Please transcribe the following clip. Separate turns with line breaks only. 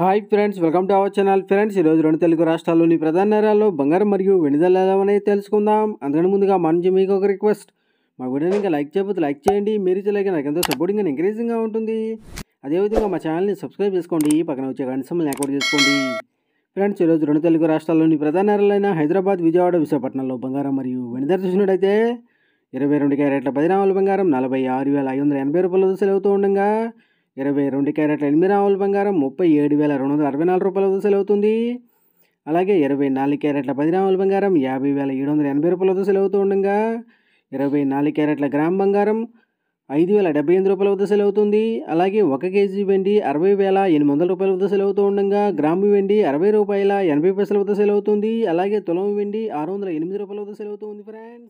hi friends welcome to our channel friends ఈరోజు రెండు తెలుగు రాష్ట్రాల్లోని ప్రధాన నగరాల్లో బంగారం మరియు వెనుదల అనేది తెలుసుకుందాం అందుకని ముందుగా నుంచి మీకు ఒక రిక్వెస్ట్ మా వీడియోని ఇంకా లైక్ చేయకపోతే లైక్ చేయండి మీరు లైక్ నాకు ఎంతో సపోర్టింగ్ అని ఎంకరేజింగ్గా ఉంటుంది అదేవిధంగా మా ఛానల్ని సబ్స్క్రైబ్ చేసుకోండి పక్కన వచ్చే కనీసం లేకపోతే చేసుకోండి ఫ్రెండ్స్ ఈరోజు రెండు తెలుగు రాష్ట్రాల్లోని ప్రధాన నగరాలైన హైదరాబాద్ విజయవాడ విశాఖపట్నంలో బంగారం మరియు వెనుదల చూసినట్టయితే ఇరవై రెండు క్యారెట్ల పది బంగారం నలభై ఆరు వేల ఐదు వందల ఎనభై రూపాయల దశలు అవుతూ ఉండగా ఇరవై రెండు క్యారెట్ల ఎనిమిది ఆవుల బంగారం ముప్పై ఏడు వేల రెండు వందల అరవై నాలుగు రూపాయల వద్ద అవుతుంది అలాగే ఇరవై నాలుగు క్యారెట్ల పది రాముల బంగారం యాభై వేల ఏడు వందల ఎనభై రూపాయల వద్ద అవుతూ ఉండగా ఇరవై నాలుగు క్యారెట్ల గ్రామ్ బంగారం ఐదు వేల డెబ్బై ఎనిమిది రూపాయల వద్ద అవుతుంది అలాగే ఒక కేజీ వెండి అరవై వేల ఎనిమిది వందల రూపాయల వద్ద అవుతూ ఉండగా గ్రాము వెండి అరవై రూపాయల ఎనభై పైసల వద్ద అవుతుంది అలాగే తులం వెండి ఆరు వందల ఎనిమిది రూపాయల వద్ద అవుతుంది ఫ్రెండ్స్